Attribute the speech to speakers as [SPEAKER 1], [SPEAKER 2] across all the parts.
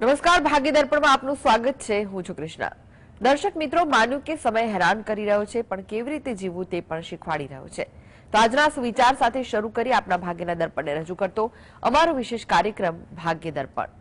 [SPEAKER 1] નમસ્કાર ભાગ્ય દર્પણમાં આપનું સ્વાગત છે હું છું કૃષ્ણા દર્શક મિત્રો માન્યું કે સમય હેરાન કરી રહ્યો છે પણ કેવી રીતે જીવવું તે પણ શીખવાડી રહ્યો છે તો આજના વિચાર સાથે શરૂ કરી આપના ભાગ્યના દર્પણને રજૂ કરતો અમારો વિશેષ કાર્યક્રમ ભાગ્ય દર્પણ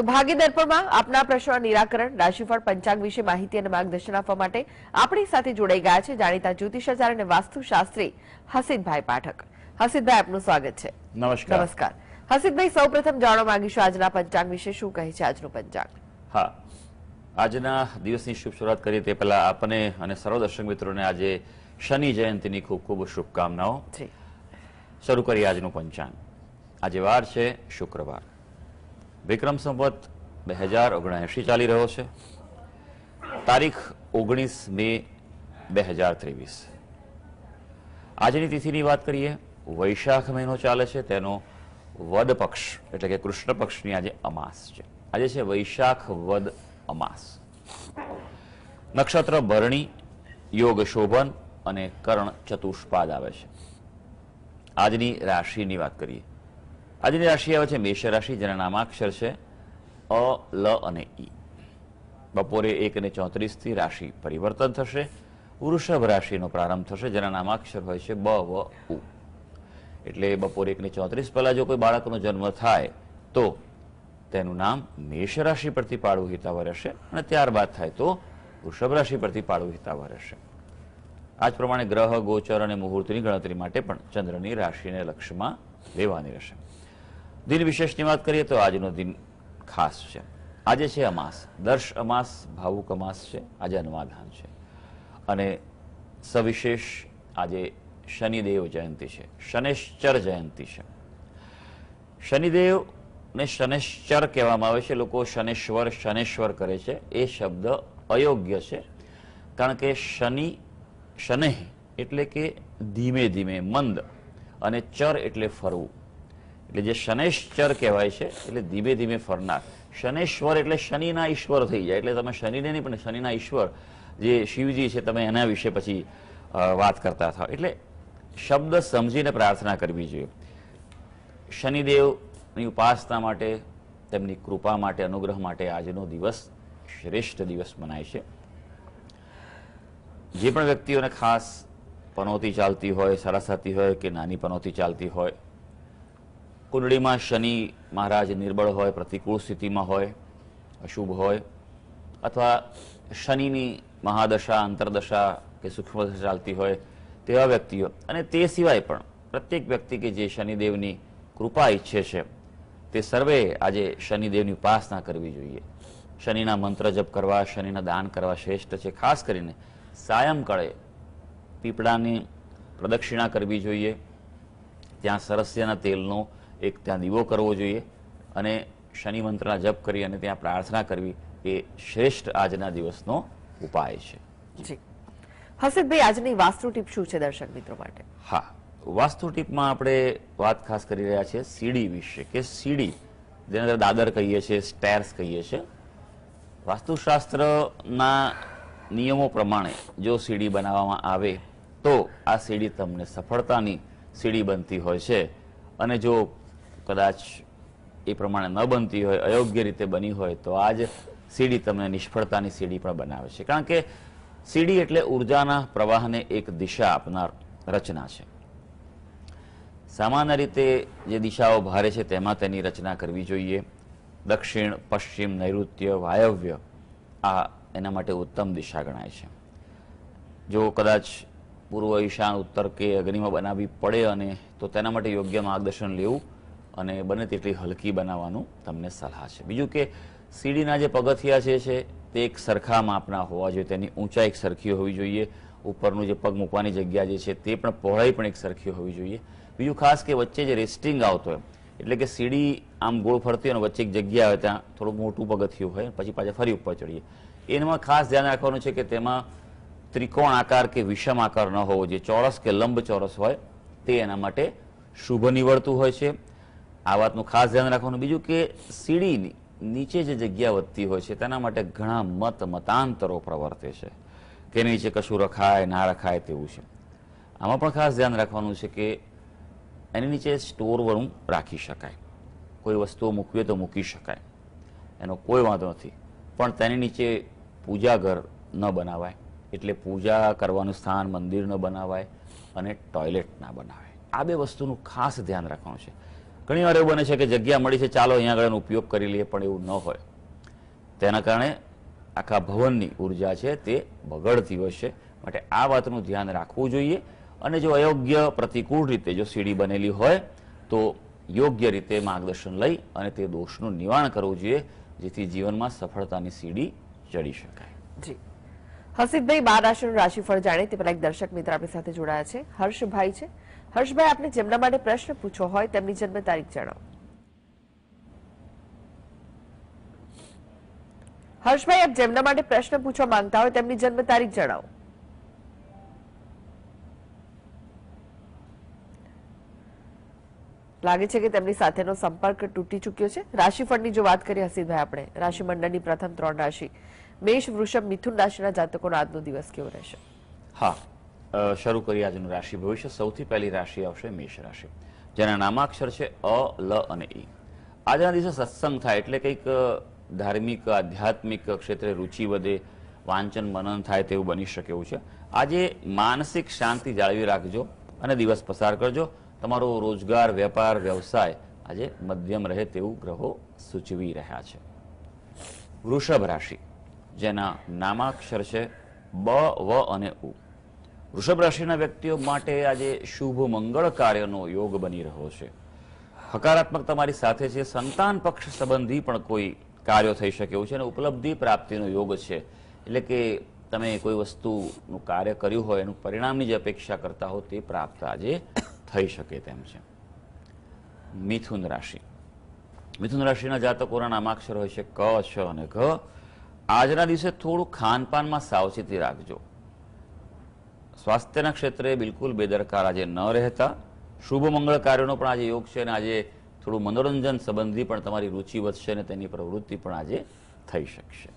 [SPEAKER 1] તો ભાગ્ય દર્પણમાં આપના પ્રશ્નો નિરાકરણ રાશિફળ પંચાંગ વિશે માહિતી અને માર્ગદર્શન આપવા માટે આપણી સાથે જોડાઈ ગયા છે જાણીતા જ્યોતિષાચાર્ય અને વાસ્તુશાસ્ત્રી હસીદભાઈ પાઠક હસીદભાઈ આપનું સ્વાગત છે
[SPEAKER 2] નમસ્કાર નમસ્કાર
[SPEAKER 1] હસીદભાઈ સૌપ્રથમ જાણવા માંગીશું આજના પંચાંગ વિશે શું કહે છે આજનું પંચાંગ
[SPEAKER 2] હા આજના દિવસની શુભ શરૂઆત કરીએ તે પહેલા આપને અને સર્વ દર્શક મિત્રોને આજે શનિ જયંતિની ખૂબ ખૂબ શુભકામનાઓ શરૂ કરીએ આજનું પંચાંગ આજે વાર છે શુક્રવાર વિક્રમ સંવત બે હજાર ઓગણએંશી ચાલી રહ્યો છે તારીખ ઓગણીસ મે બે હજાર ત્રેવીસ આજની તિથિની વાત કરીએ વૈશાખ મહિનો ચાલે છે તેનો વદ પક્ષ એટલે કે કૃષ્ણ પક્ષની આજે અમાસ છે આજે છે વૈશાખ વદ અમાસ નક્ષત્ર ભરણી યોગ શોભન અને કરણ ચતુષ્પાદ આવે છે આજની રાશિની વાત કરીએ આજની રાશિ આવે છે મેષ રાશિ જેના નામાક્ષર છે અ લ અને ઈ બપોરે એક અને ચોત્રીસથી રાશિ પરિવર્તન થશે વૃષભ રાશિનો પ્રારંભ થશે જેના નામાક્ષર હોય છે બ વ ઉ એટલે બપોરે એકને ચોત્રીસ પહેલાં જો કોઈ બાળકનો જન્મ થાય તો તેનું નામ મેષ રાશિ પરથી પાડવું હિતાવહ રહેશે અને ત્યારબાદ થાય તો વૃષભ રાશિ પરથી પાડવું હિતાવહ રહેશે આ જ પ્રમાણે ગ્રહ ગોચર અને મુહૂર્તની ગણતરી માટે પણ ચંદ્રની રાશિને લક્ષ્યમાં લેવાની રહેશે દિન વિશેષની વાત કરીએ તો આજનો દિન ખાસ છે આજે છે અમાસ દર્શ અમાસ ભાવુક અમાસ છે આજે અન્વાધાન છે અને સવિશેષ આજે શનિદેવ જયંતિ છે શનેશ્ચર જયંતિ છે શનિદેવ ને શનેશ્ચર કહેવામાં આવે છે લોકો શનેશ્વર શનેશ્વર કરે છે એ શબ્દ અયોગ્ય છે કારણ કે શનિ શનેહ એટલે કે ધીમે ધીમે મંદ અને ચર એટલે ફરવું એટલે જે શનેશ્ચર કહેવાય છે એટલે ધીમે ધીમે ફરનાર શનેશ્વર એટલે શનિના ઈશ્વર થઈ જાય એટલે તમે શનિને નહીં પણ શનિના ઈશ્વર જે શિવજી છે તમે એના વિશે પછી વાત કરતા થાવ એટલે શબ્દ સમજીને પ્રાર્થના કરવી જોઈએ શનિદેવની ઉપાસના માટે તેમની કૃપા માટે અનુગ્રહ માટે આજનો દિવસ શ્રેષ્ઠ દિવસ મનાય છે જે પણ વ્યક્તિઓને ખાસ પનોતી ચાલતી હોય સરાસતી હોય કે નાની પનોતી ચાલતી હોય કુંડળીમાં શનિ મહારાજ નિર્બળ હોય પ્રતિકૂળ સ્થિતિમાં હોય અશુભ હોય અથવા શનિની મહાદશા અંતરદશા કે સૂક્ષ્મદશા ચાલતી હોય તેવા વ્યક્તિઓ અને તે સિવાય પણ પ્રત્યેક વ્યક્તિ કે જે શનિદેવની કૃપા ઈચ્છે છે તે સર્વે આજે શનિદેવની ઉપાસના કરવી જોઈએ શનિના મંત્ર જપ કરવા શનિના દાન કરવા શ્રેષ્ઠ છે ખાસ કરીને સાયંકાળે પીપળાની પ્રદક્ષિણા કરવી જોઈએ ત્યાં સરસ્યના તેલનો એક ત્યાં દીવો કરવો જોઈએ અને શનિ મંત્રના જપ કરી અને ત્યાં પ્રાર્થના કરવી એ શ્રેષ્ઠ આજના દિવસનો ઉપાય છે જી
[SPEAKER 1] હર્ષદભાઈ આજની વાસ્તુ ટીપ શું છે દર્શક મિત્રો માટે
[SPEAKER 2] હા વાસ્તુ ટીપમાં આપણે વાત ખાસ કરી રહ્યા છીએ સીડી વિશે કે સીડી જેને અંદર દાદર કહીએ છીએ સ્ટેર્સ કહીએ છીએ વાસ્તુશાસ્ત્રના નિયમો પ્રમાણે જો સીડી બનાવવામાં આવે તો આ સીડી તમને સફળતાની સીડી બનતી હોય છે અને જો કદાચ એ પ્રમાણે ન બનતી હોય અયોગ્ય રીતે બની હોય તો આ જ સીડી તમને નિષ્ફળતાની સીડી પણ બનાવે છે કારણ કે સીડી એટલે ઉર્જાના પ્રવાહને એક દિશા આપનાર રચના છે સામાન્ય રીતે જે દિશાઓ ભારે છે તેમાં તેની રચના કરવી જોઈએ દક્ષિણ પશ્ચિમ નૈઋત્ય વાયવ્ય આ એના માટે ઉત્તમ દિશા ગણાય છે જો કદાચ પૂર્વ ઈશાન ઉત્તર કે અગ્નિમાં બનાવવી પડે અને તો તેના માટે યોગ્ય માર્ગદર્શન લેવું અને બને તેટલી હલકી બનાવવાનું તમને સલાહ છે બીજું કે સીડીના જે પગથિયા છે તે એક સરખા માપના હોવા જોઈએ તેની ઊંચાઈ એક સરખી હોવી જોઈએ ઉપરનું જે પગ મૂકવાની જગ્યા જે છે તે પણ પહોળાઈ પણ એક સરખી હોવી જોઈએ બીજું ખાસ કે વચ્ચે જે રેસ્ટિંગ આવતો હોય એટલે કે સીડી આમ ગોળ ફરતી હોય અને વચ્ચે એક જગ્યા હોય ત્યાં થોડુંક મોટું પગથિયું હોય પછી પાછા ફરી ઉપર ચડીએ એનામાં ખાસ ધ્યાન રાખવાનું છે કે તેમાં ત્રિકોણ આકાર કે વિષમ આકાર ન હોવો જોઈએ ચોરસ કે લંબ ચોરસ હોય તે એના માટે શુભ નિવડતું હોય છે આ વાતનું ખાસ ધ્યાન રાખવાનું બીજું કે સીડી નીચે જે જગ્યા વધતી હોય છે તેના માટે ઘણા મત મતાંતરો પ્રવર્તે છે કે નીચે કશું રખાય ના રખાય તેવું છે આમાં પણ ખાસ ધ્યાન રાખવાનું છે કે એની નીચે સ્ટોરવરું રાખી શકાય કોઈ વસ્તુઓ મૂકવી તો મૂકી શકાય એનો કોઈ વાંધો નથી પણ તેની નીચે પૂજાઘર ન બનાવાય એટલે પૂજા કરવાનું સ્થાન મંદિર ન બનાવાય અને ટોયલેટ ના બનાવાય આ બે વસ્તુનું ખાસ ધ્યાન રાખવાનું છે ઘણીવાર એવું બને છે કે જગ્યા મળી છે ચાલો અહીંયા આગળ ઉપયોગ કરી લઈએ પણ એવું ન હોય તેના કારણે આખા ભવનની ઉર્જા છે તે બગડતી હશે માટે આ વાતનું ધ્યાન રાખવું જોઈએ અને જો અયોગ્ય પ્રતિકૂળ રીતે જો સીડી બનેલી હોય તો યોગ્ય રીતે માર્ગદર્શન લઈ અને તે દોષનું નિવારણ કરવું જોઈએ જેથી જીવનમાં સફળતાની સીડી ચડી શકાય જી
[SPEAKER 1] હસીબભાઈ બાર રાશિનું રાશિફળ જાણે તે પહેલા એક દર્શક મિત્ર આપણી સાથે જોડાયા છે હર્ષભાઈ છે હર્ષભાઈ આપને જેમના માટે પ્રશ્ન પૂછો હોય તેમની જન્મ તારીખ જણાવો હર્ષભાઈ આપ જેમના માટે પ્રશ્ન પૂછવા માંગતા હોય તેમની જન્મ તારીખ જણાવો લાગે છે કે તેમની સાથેનો સંપર્ક તૂટી ચૂક્યો છે રાશિફળની જો વાત કરીએ હસીદભાઈ આપણે રાશિ મંડળની પ્રથમ ત્રણ રાશિ મેષ વૃષભ મિથુન રાશિના જાતકોનો આજનો દિવસ કેવો રહેશે
[SPEAKER 2] હા શરૂ કરી આજનું રાશિ ભવિષ્ય સૌથી પહેલી રાશિ આવશે મેષ રાશિ જેના નામાક્ષર છે અ લ અને ઈ આજના દિવસે સત્સંગ થાય એટલે કંઈક ધાર્મિક આધ્યાત્મિક ક્ષેત્રે રુચિ વધે વાંચન મનન થાય તેવું બની શકે એવું છે આજે માનસિક શાંતિ જાળવી રાખજો અને દિવસ પસાર કરજો તમારો રોજગાર વેપાર વ્યવસાય આજે મધ્યમ રહે તેવું ગ્રહો સૂચવી રહ્યા છે વૃષભ રાશિ જેના નામાક્ષર છે બ વ અને ઉ વૃષભ રાશિના વ્યક્તિઓ માટે આજે શુભ મંગળ કાર્યનો યોગ બની રહ્યો છે હકારાત્મક તમારી સાથે છે સંતાન પક્ષ સંબંધી પણ કોઈ કાર્યો થઈ શકે એવું છે અને ઉપલબ્ધિ પ્રાપ્તિનો યોગ છે એટલે કે તમે કોઈ વસ્તુનું કાર્ય કર્યું હોય એનું પરિણામની જે અપેક્ષા કરતા હો તે પ્રાપ્ત આજે થઈ શકે તેમ છે મિથુન રાશિ મિથુન રાશિના જાતકોના નામાક્ષર હોય છે ક છ અને ઘ આજના દિવસે થોડું ખાનપાનમાં સાવચેતી રાખજો સ્વાસ્થ્યના ક્ષેત્રે બિલકુલ બેદરકાર આજે ન રહેતા શુભ મંગળ કાર્યોનો પણ આજે યોગ છે અને આજે થોડું મનોરંજન સંબંધી પણ તમારી રુચિ વધશે અને તેની પ્રવૃત્તિ પણ આજે થઈ શકશે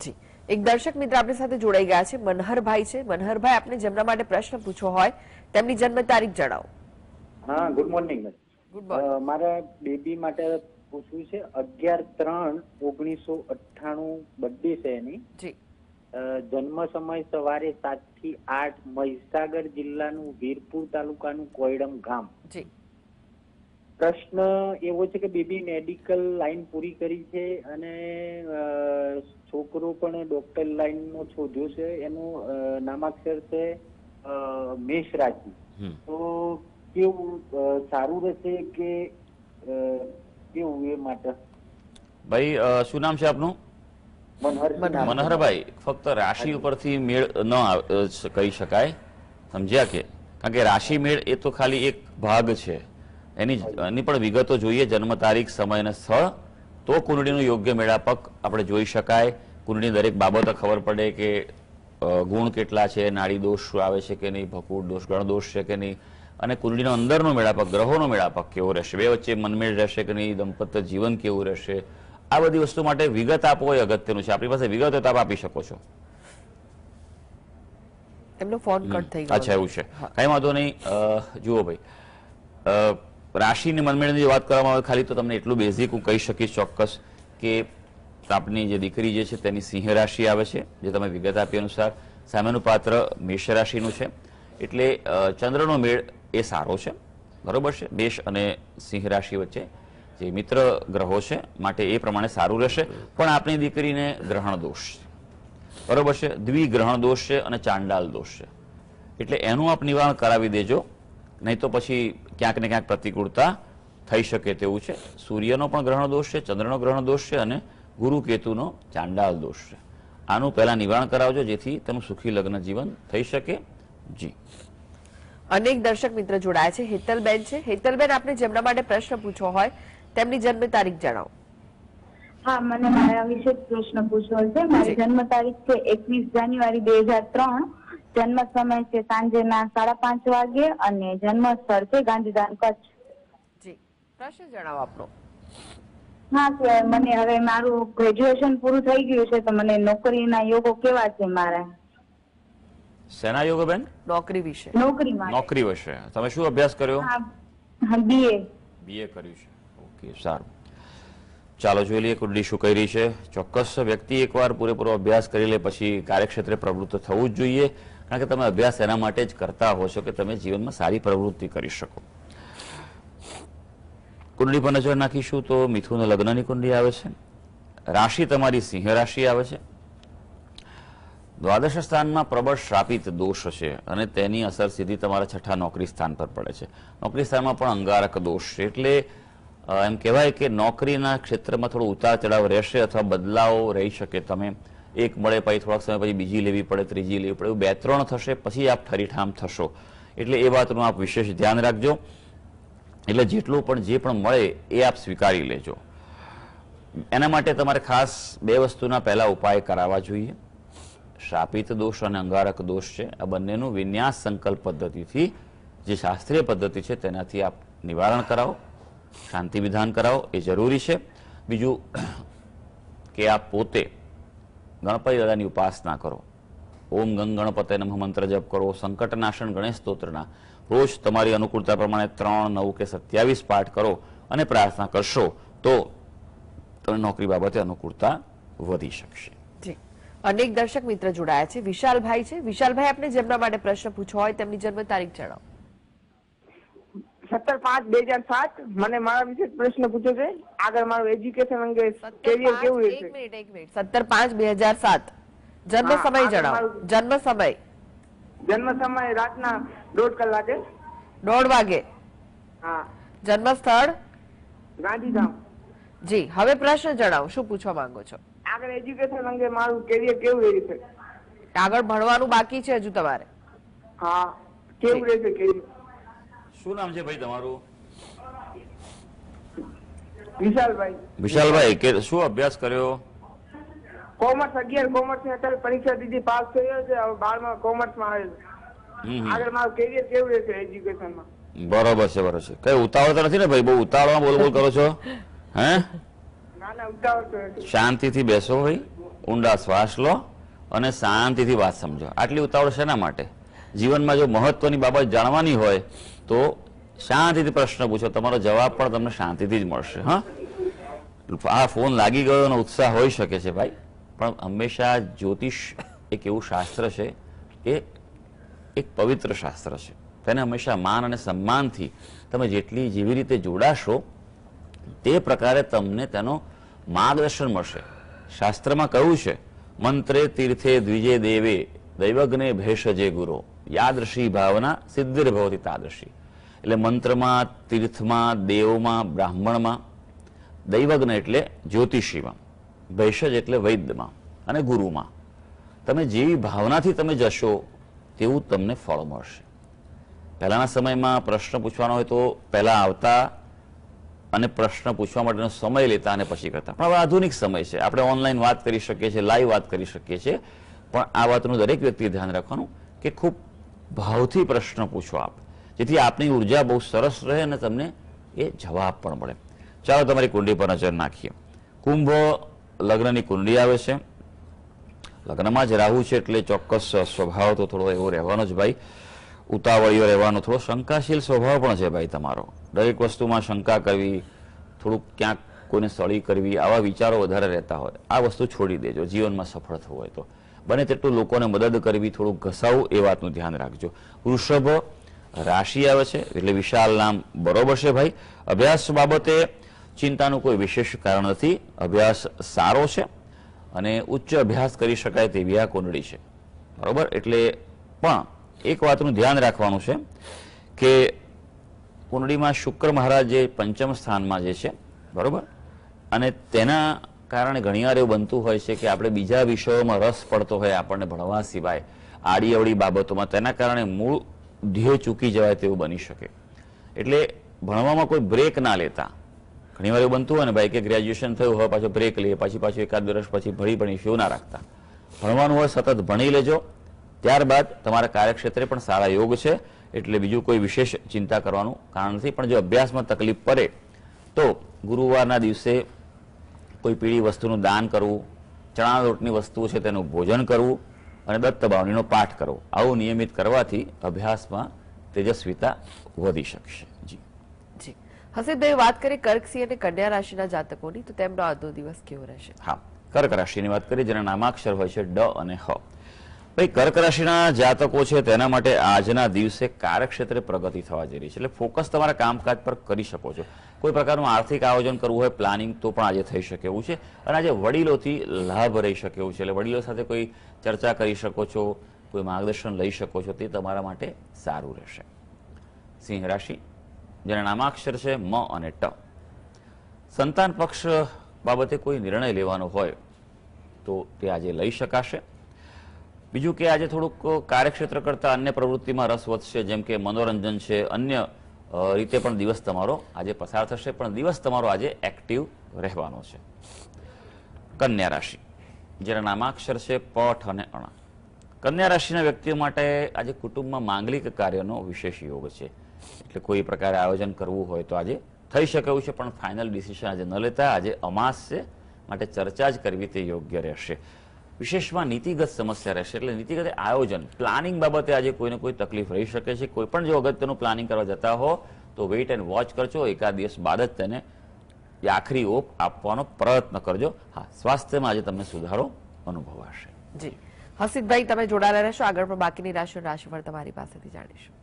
[SPEAKER 2] જી
[SPEAKER 1] એક દર્શક મિત્ર આપણી સાથે જોડાઈ ગયા છે મનહરભાઈ છે મનહરભાઈ આપને જેમના માટે પ્રશ્ન પૂછો હોય તેમની જન્મ તારીખ જણાવો હા ગુડ મોર્નિંગ
[SPEAKER 2] ગુડ મારા બેબી માટે પૂછવું છે અગિયાર ત્રણ ઓગણીસો અઠ્ઠાણું બર્થડે છે એની જી જન્મ સમય સવારે સાત થી આઠ મહીસાગર જિલ્લાનું વીરપુર તાલુકાનું કોયડમ ગામ પ્રશ્ન એવો છે કે બેબી મેડિકલ લાઈન પૂરી કરી છે અને છોકરો પણ ડોક્ટર લાઈન નો છોધ્યો છે એનું નામાક્ષર છે મેષ રાશિ તો કેવું સારું રહેશે કે કેવું એ માટે ભાઈ શું નામ છે આપનું મનહરભાઈ ફક્ત રાશિ ઉપરથી મેળ ન કહી શકાય સમજ્યા કે કારણ કે રાશિ મેળ એ તો ખાલી એક ભાગ છે એની એની પણ વિગતો જોઈએ જન્મ તારીખ સમય અને સ્થળ તો કુંડળીનું યોગ્ય મેળાપક આપણે જોઈ શકાય કુંડળીની દરેક બાબતે ખબર પડે કે ગુણ કેટલા છે નાડી દોષ આવે છે કે નહીં ભકુટ દોષ ગણદોષ છે કે નહીં અને કુંડળીનો અંદરનો મેળાપક ગ્રહોનો મેળાપક કેવો રહેશે બે વચ્ચે મનમેળ રહેશે કે નહીં દંપત્ય જીવન કેવું રહેશે આ બધી વસ્તુ માટે વિગત આપો એ અગત્યનું છે આપણી પાસે વિગતો તમે આપી શકો છો
[SPEAKER 1] એમનો ફોન કટ થઈ ગયો અચ્છા એવું છે
[SPEAKER 2] કઈ વાંધો નહીં જુઓ ભાઈ રાશિની મનમેળની વાત કરવામાં આવે ખાલી તો તમને એટલું બેઝિક હું કહી શકીશ ચોક્કસ કે આપની જે દીકરી જે છે તેની સિંહ રાશિ આવે છે જે તમે વિગત આપી અનુસાર સામેનું પાત્ર મેષ રાશિનું છે એટલે ચંદ્રનો મેળ એ સારો છે બરોબર છે મેષ અને સિંહ રાશિ વચ્ચે જે મિત્ર ગ્રહો છે માટે એ પ્રમાણે સારું રહેશે પણ આપણી દીકરીને ગ્રહણ દોષ બરોબર છે દ્વિગ્રહણ દોષ છે અને ચાંડાલ દોષ છે એટલે એનું આપ નિવારણ કરાવી દેજો નહીં તો પછી ક્યાંક ને ક્યાંક પ્રતિકૂળતા થઈ શકે તેવું છે સૂર્યનો પણ ગ્રહણ દોષ છે ચંદ્રનો ગ્રહણ દોષ છે અને ગુરુ કેતુનો ચાંડાલ દોષ છે આનું પહેલાં નિવારણ કરાવજો જેથી તેનું સુખી લગ્ન જીવન થઈ શકે જી
[SPEAKER 1] અનેક દર્શક મિત્ર જોડાયા છે હેતલબેન છે હેતલબેન આપણે જેમના માટે પ્રશ્ન પૂછો હોય તેમની જન્મ તારીખ જણાવો
[SPEAKER 2] હા મને મારા વિશે પ્રશ્ન પૂછવો છે મારી જન્મ તારીખ છે એકવીસ જાન્યુઆરી બે હજાર ત્રણ જન્મ સમય છે સાંજેના સાડા પાંચ વાગે અને જન્મ સ્થળ છે ગાંધીધામ કચ્છ
[SPEAKER 1] જી પ્રશ્ન જણાવો આપનો
[SPEAKER 2] હા સર મને હવે મારું ગ્રેજ્યુએશન પૂરું થઈ ગયું છે તો મને નોકરીના યોગો કેવા છે મારા સેના યોગો બેન નોકરી વિશે નોકરી નોકરી વિશે તમે શું અભ્યાસ કર્યો બીએ બીએ કર્યું છે શકીએ સારું ચાલો જોઈ લઈએ કુંડલી શું કરી છે ચોક્કસ વ્યક્તિ એકવાર પૂરેપૂરો અભ્યાસ કરી લે પછી કાર્યક્ષેત્રે પ્રવૃત્ત થવું જ જોઈએ કારણ કે તમે અભ્યાસ એના માટે જ કરતા હો છો કે તમે જીવનમાં સારી પ્રવૃત્તિ કરી શકો કુંડલી પર નજર નાખીશું તો મિથુન લગ્નની કુંડલી આવે છે રાશિ તમારી સિંહ રાશિ આવે છે દ્વાદશ સ્થાનમાં પ્રબળ શ્રાપિત દોષ છે અને તેની અસર સીધી તમારા છઠ્ઠા નોકરી સ્થાન પર પડે છે નોકરી સ્થાનમાં પણ અંગારક દોષ છે એટલે એમ કહેવાય કે નોકરીના ક્ષેત્રમાં થોડો ઉતાર ચઢાવ રહેશે અથવા બદલાવ રહી શકે તમે એક મળે પછી થોડાક સમય પછી બીજી લેવી પડે ત્રીજી લેવી પડે બે ત્રણ થશે પછી આપ ફરીઠામ થશો એટલે એ વાતનું આપ વિશેષ ધ્યાન રાખજો એટલે જેટલું પણ જે પણ મળે એ આપ સ્વીકારી લેજો એના માટે તમારે ખાસ બે વસ્તુના પહેલા ઉપાય કરાવવા જોઈએ શાપિત દોષ અને અંગારક દોષ છે આ બંનેનું વિન્યાસ સંકલ્પ પદ્ધતિથી જે શાસ્ત્રીય પદ્ધતિ છે તેનાથી આપ નિવારણ કરાવો શાંતિ વિધાન કરાવો એ જરૂરી છે બીજું કે આ પોતે ગણપતિ દાદાની ઉપાસના કરો ઓમ ગંગ ગણપતે નમઃ મંત્ર જપ કરો સંકટનાશન ગણેશ સ્તોત્રના રોજ તમારી અનુકૂળતા પ્રમાણે ત્રણ નવ કે સત્યાવીસ પાઠ કરો અને પ્રાર્થના કરશો તો તમે નોકરી બાબતે અનુકૂળતા વધી શકશે
[SPEAKER 1] અનેક દર્શક મિત્ર જોડાયા છે વિશાલભાઈ છે વિશાલભાઈ આપને જેમના માટે પ્રશ્ન પૂછો હોય તેમની જન્મ તારીખ જણાવો સત્તર પાંચ બે હજાર સાત મને મારા વિશે પ્રશ્ન પૂછ્યો છે આગળ મારું એજ્યુકેશન અંગે કેરિયર કેવું રહેશે એક સત્તર પાંચ બે હજાર સાત જન્મ સમય જણાવો જન્મ સમય જન્મ સમય રાતના દોઢ કલાકે દોઢ વાગે હા જન્મ સ્થળ ગાંધીધામ જી હવે પ્રશ્ન જણાવો શું પૂછવા માંગો છો આગળ એજ્યુકેશન અંગે મારું કેરિયર કેવું રહેશે આગળ ભણવાનું બાકી છે હજુ તમારે હા કેવું રહેશે
[SPEAKER 2] કેરિયર શું નામ છે ભાઈ તમારું વિશાલભાઈ વિશાલભાઈ કે શું અભ્યાસ કર્યો કોમર્સ અગિયાર કોમર્સ ની
[SPEAKER 1] અત્યારે પરીક્ષા દીધી પાસ થયો છે હવે બારમાં કોમર્સ માં આવેલ આગળ મારું કેરિયર કેવું રહેશે
[SPEAKER 2] એજ્યુકેશનમાં બરોબર છે બરોબર છે કઈ ઉતાવળ તો નથી ને ભાઈ બહુ ઉતાવળમાં બોલ બોલ કરો છો હે શાંતિથી બેસો ભાઈ ઊંડા શ્વાસ લો અને શાંતિથી વાત સમજો આટલી ઉતાવળ શેના માટે જીવનમાં જો મહત્વની બાબત જાણવાની હોય તો શાંતિથી પ્રશ્ન પૂછો તમારો જવાબ પણ તમને શાંતિથી જ મળશે હા આ ફોન લાગી ગયો અને ઉત્સાહ હોઈ શકે છે ભાઈ પણ હંમેશા જ્યોતિષ એક એવું શાસ્ત્ર છે એ એક પવિત્ર શાસ્ત્ર છે તેને હંમેશા માન અને સન્માનથી તમે જેટલી જેવી રીતે જોડાશો તે પ્રકારે તમને તેનો માર્ગદર્શન મળશે શાસ્ત્રમાં કહ્યું છે મંત્રે તીર્થે દ્વિજે દેવે દૈવજ્ઞે ભેષજે ગુરુ યાદૃશી ભાવના સિદ્ધિર્ભવતી તાદૃશી એટલે મંત્રમાં તીર્થમાં દેવમાં બ્રાહ્મણમાં દૈવજ્ઞ એટલે જ્યોતિષીમાં ભૈષજ એટલે વૈદ્યમાં અને ગુરુમાં તમે જેવી ભાવનાથી તમે જશો તેવું તમને ફળ મળશે પહેલાંના સમયમાં પ્રશ્ન પૂછવાનો હોય તો પહેલાં આવતા અને પ્રશ્ન પૂછવા માટેનો સમય લેતા અને પછી કરતા પણ હવે આધુનિક સમય છે આપણે ઓનલાઈન વાત કરી શકીએ છીએ લાઈવ વાત કરી શકીએ છીએ પણ આ વાતનું દરેક વ્યક્તિએ ધ્યાન રાખવાનું કે ખૂબ ભાવથી પ્રશ્ન પૂછો આપ જેથી આપની ઉર્જા બહુ સરસ રહે અને તમને એ જવાબ પણ મળે ચાલો તમારી કુંડી પર નજર નાખીએ કુંભ લગ્નની કુંડી આવે છે લગ્નમાં જ રાહુ છે એટલે ચોક્કસ સ્વભાવ તો થોડો એવો રહેવાનો જ ભાઈ ઉતાવળીઓ રહેવાનો થોડો શંકાશીલ સ્વભાવ પણ છે ભાઈ તમારો દરેક વસ્તુમાં શંકા કરવી થોડુંક ક્યાંક કોઈને સળી કરવી આવા વિચારો વધારે રહેતા હોય આ વસ્તુ છોડી દેજો જીવનમાં સફળ થવું હોય તો બને તેટલું લોકોને મદદ કરવી થોડું ઘસાવું એ વાતનું ધ્યાન રાખજો વૃષભ રાશિ આવે છે એટલે વિશાલ નામ બરોબર છે ભાઈ અભ્યાસ બાબતે ચિંતાનું કોઈ વિશેષ કારણ નથી અભ્યાસ સારો છે અને ઉચ્ચ અભ્યાસ કરી શકાય તેવી આ કુંડળી છે બરોબર એટલે પણ એક વાતનું ધ્યાન રાખવાનું છે કે કુંડળીમાં શુક્ર મહારાજ જે પંચમ સ્થાનમાં જે છે બરોબર અને તેના કારણે ઘણીવાર એવું બનતું હોય છે કે આપણે બીજા વિષયોમાં રસ પડતો હોય આપણને ભણવા સિવાય આડી અવળી બાબતોમાં તેના કારણે મૂળ ધ્યેય ચૂકી જવાય તેવું બની શકે એટલે ભણવામાં કોઈ બ્રેક ના લેતા ઘણીવાર એવું બનતું હોય ને ભાઈ કે ગ્રેજ્યુએશન થયું હોય પાછો બ્રેક લઈએ પાછી પાછું એકાદ વર્ષ પછી ભણી ભણી શું ના રાખતા ભણવાનું હોય સતત ભણી લેજો ત્યારબાદ તમારા કાર્યક્ષેત્રે પણ સારા યોગ છે એટલે બીજું કોઈ વિશેષ ચિંતા કરવાનું કારણ નથી પણ જો અભ્યાસમાં તકલીફ પડે તો ગુરુવારના દિવસે કોઈ પીળી વસ્તુનું દાન કરવું ચણા લોટની વસ્તુઓ છે તેનું ભોજન કરવું અને દત્ત ભાવનીનો પાઠ કરવો આવું નિયમિત કરવાથી અભ્યાસમાં તેજસ્વીતા વધી શકશે જી જી
[SPEAKER 1] હસીબભાઈ વાત કરી કર્કસિંહ અને કન્યા રાશિના જાતકોની તો તેમનો આજનો દિવસ કેવો રહેશે
[SPEAKER 2] હા કર્ક રાશિની વાત કરીએ જેના નામાક્ષર હોય છે ડ અને હ ભાઈ કર્ક રાશિના જાતકો છે તેના માટે આજના દિવસે કાર્યક્ષેત્રે પ્રગતિ થવા જઈ રહી છે એટલે ફોકસ તમારા કામકાજ પર કરી શકો છો કોઈ પ્રકારનું આર્થિક આયોજન કરવું હોય પ્લાનિંગ તો પણ આજે થઈ શકે એવું છે અને આજે વડીલોથી લાભ રહી શકે એવું છે એટલે વડીલો સાથે કોઈ ચર્ચા કરી શકો છો કોઈ માર્ગદર્શન લઈ શકો છો તે તમારા માટે સારું રહેશે સિંહ રાશિ જેના નામાક્ષર છે મ અને ટ સંતાન પક્ષ બાબતે કોઈ નિર્ણય લેવાનો હોય તો તે આજે લઈ શકાશે બીજું કે આજે થોડુંક કાર્યક્ષેત્ર કરતાં અન્ય પ્રવૃત્તિમાં રસ વધશે જેમ કે મનોરંજન છે અન્ય રીતે પણ દિવસ તમારો આજે પસાર થશે પણ દિવસ તમારો આજે એક્ટિવ રહેવાનો છે કન્યા રાશિ જેના નામાક્ષર છે પઠ અને અણા કન્યા રાશિના વ્યક્તિઓ માટે આજે કુટુંબમાં માંગલિક કાર્યનો વિશેષ યોગ છે એટલે કોઈ પ્રકારે આયોજન કરવું હોય તો આજે થઈ શકે એવું છે પણ ફાઇનલ ડિસિશન આજે ન લેતા આજે અમાસ છે માટે ચર્ચા જ કરવી તે યોગ્ય રહેશે વિશેષમાં નીતિગત સમસ્યા રહેશે એટલે નીતિગત આયોજન પ્લાનિંગ બાબતે આજે કોઈને કોઈ તકલીફ રહી શકે છે કોઈ પણ જો અગત્યનું પ્લાનિંગ કરવા જતા હો તો વેઇટ એન્ડ વોચ કરજો એકાદ દિવસ બાદ જ તેને આખરી ઓપ આપવાનો પ્રયત્ન કરજો હા સ્વાસ્થ્યમાં આજે તમને સુધારો અનુભવાશે જી
[SPEAKER 1] હસીતભાઈ તમે જોડાયેલા રહેશો આગળ પણ બાકીની રાશિ રાશિફળ તમારી પાસેથી જાણીશું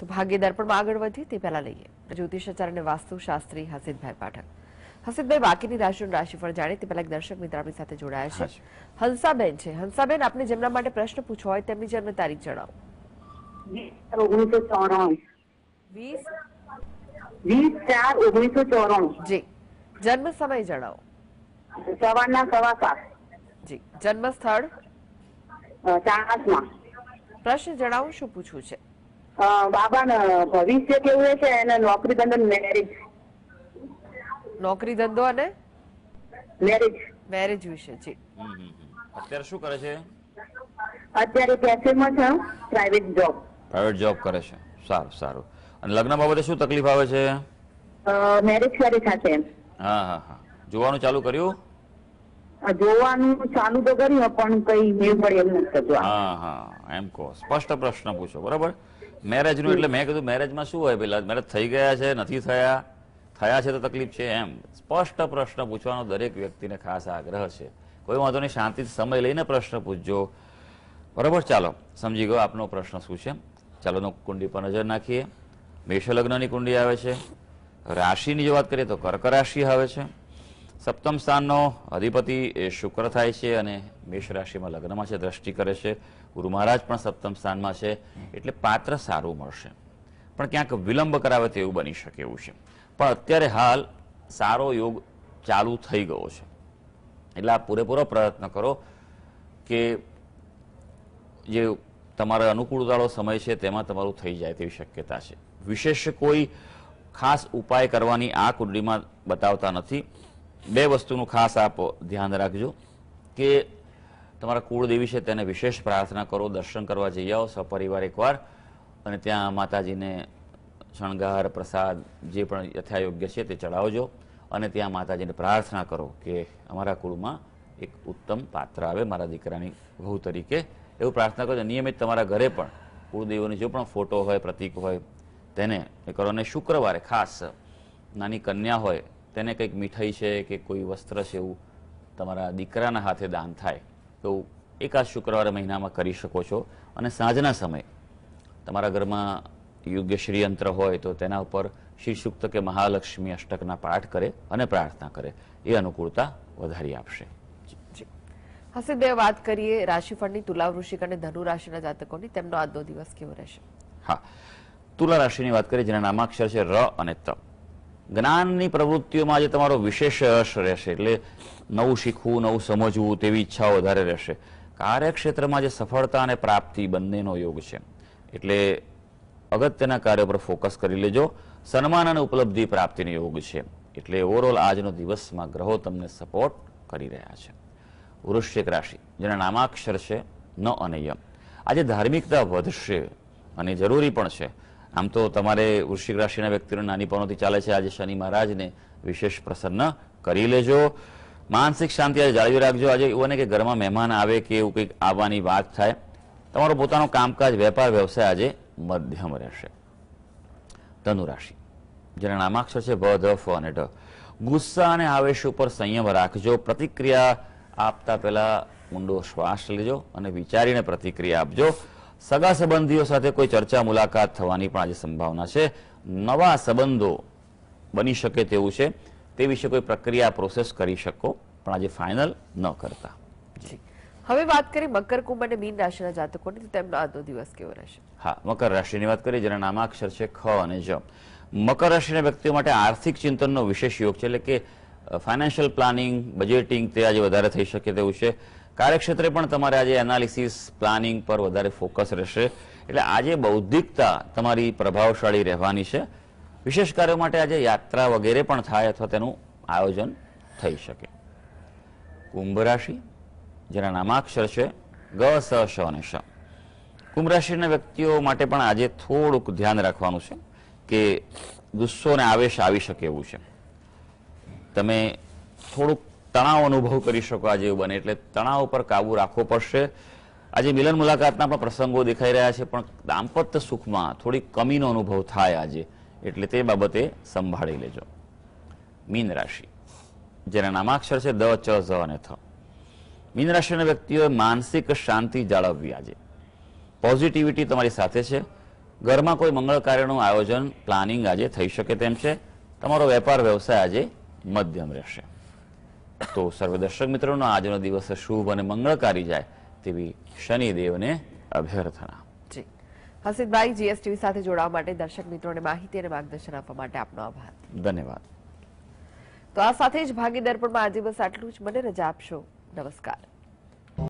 [SPEAKER 1] તો ભાગ્ય દર્પણમાં આગળ વધી તે પહેલા લઈએ જ્યોતિષાચાર્ય વાસ્તુશાસ્ત્રી હસીતભાઈ પાઠક હસીતભાઈ બાકીની રાશિનું રાશિફળ જાણે તે પહેલા દર્શક મિત્ર આપણી સાથે જોડાયા છે હંસાબેન છે હંસાબેન આપને જેમના માટે પ્રશ્ન પૂછવો હોય તેમની જન્મ તારીખ જણાવો જન્મ સમય જણાવો જન્મ સ્થળ પ્રશ્ન જણાવો શું પૂછવું છે બાબા ભવિષ્ય કેવું છે અને નોકરી બંધન મેરેજ નોકરી ધંધો અને મેરેજ મેરેજ વિશે જી
[SPEAKER 2] અત્યારે શું કરે છે અત્યારે કેફેમાં છું
[SPEAKER 1] પ્રાઇવેટ જોબ
[SPEAKER 2] પ્રાઇવેટ જોબ કરે છે સારું સારું અને લગ્ન બાબતે શું તકલીફ આવે છે
[SPEAKER 1] મેરેજ કરી સાથે
[SPEAKER 2] હા હા હા જોવાનું ચાલુ કર્યું
[SPEAKER 1] જોવાનું ચાલુ તો કર્યું પણ કઈ મેળ પડે નથી
[SPEAKER 2] થતું હા હા એમ કહો સ્પષ્ટ પ્રશ્ન પૂછો બરાબર નું એટલે મેં કીધું મેરેજમાં શું હોય પેલા મેરેજ થઈ ગયા છે નથી થયા થયા છે તો તકલીફ છે એમ સ્પષ્ટ પ્રશ્ન પૂછવાનો દરેક વ્યક્તિને ખાસ આગ્રહ છે કોઈ વાંધો નહીં શાંતિ સમય લઈને પ્રશ્ન પૂછજો બરાબર ચાલો સમજી ગયો આપનો પ્રશ્ન શું છે ચાલો કુંડી પર નજર નાખીએ મેષ લગ્નની કુંડી આવે છે રાશિની જો વાત કરીએ તો કર્ક રાશિ આવે છે સપ્તમ સ્થાનનો અધિપતિ એ શુક્ર થાય છે અને મેષ રાશિમાં લગ્નમાં છે દ્રષ્ટિ કરે છે ગુરુ મહારાજ પણ સપ્તમ સ્થાનમાં છે એટલે પાત્ર સારું મળશે પણ ક્યાંક વિલંબ કરાવે તેવું બની શકે એવું છે પણ અત્યારે હાલ સારો યોગ ચાલુ થઈ ગયો છે એટલે આ પૂરેપૂરો પ્રયત્ન કરો કે જે તમારા અનુકૂળતાળો સમય છે તેમાં તમારું થઈ જાય તેવી શક્યતા છે વિશેષ કોઈ ખાસ ઉપાય કરવાની આ કુંડળીમાં બતાવતા નથી બે વસ્તુનું ખાસ આપ ધ્યાન રાખજો કે તમારા કુળદેવી છે તેને વિશેષ પ્રાર્થના કરો દર્શન કરવા જઈ આવો સપરિવાર એકવાર અને ત્યાં માતાજીને શણગાર પ્રસાદ જે પણ યથાયોગ્ય છે તે ચડાવજો અને ત્યાં માતાજીને પ્રાર્થના કરો કે અમારા કુળમાં એક ઉત્તમ પાત્ર આવે મારા દીકરાની વહુ તરીકે એવું પ્રાર્થના કરજો નિયમિત તમારા ઘરે પણ કુળદેવોની જો પણ ફોટો હોય પ્રતીક હોય તેને એ કરો અને શુક્રવારે ખાસ નાની કન્યા હોય તેને કંઈક મીઠાઈ છે કે કોઈ વસ્ત્ર છે એવું તમારા દીકરાના હાથે દાન થાય તો એકાદ શુક્રવારે મહિનામાં કરી શકો છો અને સાંજના સમયે તમારા ઘરમાં યોગ્ય શ્રીયંત્ર હોય તો તેના ઉપર શ્રી સુક્ત કે મહાલક્ષ્મી અષ્ટકના પાઠ કરે અને પ્રાર્થના કરે એ અનુકૂળતા વધારી આપશે
[SPEAKER 1] બે વાત કરીએ રાશિફળની તુલા વૃશ્ચિક અને ધનુ રાશિના જાતકોની તેમનો આજનો દિવસ કેવો રહેશે હા
[SPEAKER 2] તુલા રાશિની વાત કરીએ જેના નામાક્ષર છે ર અને ત જ્ઞાનની પ્રવૃત્તિઓમાં આજે તમારો વિશેષ રસ રહેશે એટલે નવું શીખવું નવું સમજવું તેવી ઈચ્છા વધારે રહેશે કાર્યક્ષેત્રમાં જે સફળતા અને પ્રાપ્તિ બંનેનો યોગ છે એટલે અગત્યના કાર્યો પર ફોકસ કરી લેજો સન્માન અને ઉપલબ્ધિ પ્રાપ્તિનો યોગ છે એટલે ઓવરઓલ આજનો દિવસમાં ગ્રહો તમને સપોર્ટ કરી રહ્યા છે વૃશ્ચિક રાશિ જેના નામાક્ષર છે ન અને યમ આજે ધાર્મિકતા વધશે અને જરૂરી પણ છે આમ તો તમારે વૃશ્ચિક રાશિના વ્યક્તિઓ નાનીપણોથી ચાલે છે આજે શનિ મહારાજને વિશેષ પ્રસન્ન કરી લેજો માનસિક શાંતિ આજે જાળવી રાખજો આજે એવું ને કે ઘરમાં મહેમાન આવે કે એવું કંઈક આવવાની વાત થાય તમારો પોતાનો કામકાજ વેપાર વ્યવસાય આજે મધ્યમ રહેશે ધનુરાશિ જેના નામાક્ષર છે ભ ધ ફ અને ઢ ગુસ્સા અને આવેશ ઉપર સંયમ રાખજો પ્રતિક્રિયા આપતા પહેલા ઊંડો શ્વાસ લેજો અને વિચારીને પ્રતિક્રિયા આપજો સગા સંબંધીઓ સાથે કોઈ ચર્ચા મુલાકાત થવાની પણ આજે સંભાવના છે નવા સંબંધો બની શકે તેવું છે તે વિશે કોઈ પ્રક્રિયા પ્રોસેસ કરી શકો પણ આજે ફાઇનલ ન કરતા
[SPEAKER 1] હવે વાત કરી મકર કુંભ અને મીન રાશિના જાતકોની તેમનો આજનો દિવસ કેવો રહેશે
[SPEAKER 2] હા મકર રાશિની વાત કરીએ જેના નામાક્ષર છે ખ અને જ મકર રાશિના વ્યક્તિઓ માટે આર્થિક ચિંતનનો વિશેષ યોગ છે એટલે કે ફાઇનાન્શિયલ પ્લાનિંગ બજેટિંગ તે આજે વધારે થઈ શકે તેવું છે કાર્યક્ષેત્રે પણ તમારે આજે એનાલિસિસ પ્લાનિંગ પર વધારે ફોકસ રહેશે એટલે આજે બૌદ્ધિકતા તમારી પ્રભાવશાળી રહેવાની છે વિશેષ કાર્યો માટે આજે યાત્રા વગેરે પણ થાય અથવા તેનું આયોજન થઈ શકે કુંભ રાશિ જેના નામાક્ષર છે ગ સ શ અને શ કુંભ રાશિના વ્યક્તિઓ માટે પણ આજે થોડુંક ધ્યાન રાખવાનું છે કે ગુસ્સો અને આવેશ આવી શકે એવું છે તમે થોડુંક તણાવ અનુભવ કરી શકો આજે એવું બને એટલે તણાવ પર કાબુ રાખવો પડશે આજે મિલન મુલાકાતના પણ પ્રસંગો દેખાઈ રહ્યા છે પણ દાંપત્ય સુખમાં થોડી કમીનો અનુભવ થાય આજે એટલે તે બાબતે સંભાળી લેજો મીન રાશિ જેના નામાક્ષર છે દ ચ ઝ અને થ મીન રાશિના વ્યક્તિઓએ માનસિક શાંતિ જાળવવી આજે પોઝિટિવિટી તમારી સાથે છે ઘરમાં કોઈ મંગળ કાર્યનું આયોજન પ્લાનિંગ આજે થઈ શકે તેમ છે તમારો વેપાર વ્યવસાય આજે મધ્યમ રહેશે તો સર્વ દર્શક મિત્રોનો આજનો દિવસ શુભ અને મંગળકારી જાય તેવી શનિદેવને અભ્યર્થના
[SPEAKER 1] હસીદભાઈ જીએસટીવી સાથે જોડાવા માટે દર્શક મિત્રોને માહિતી અને માર્ગદર્શન આપવા માટે આપનો આભાર ધન્યવાદ તો આ સાથે જ ભાગીદાર પણ આજે બસ આટલું જ મને રજા આપશો નમસ્કાર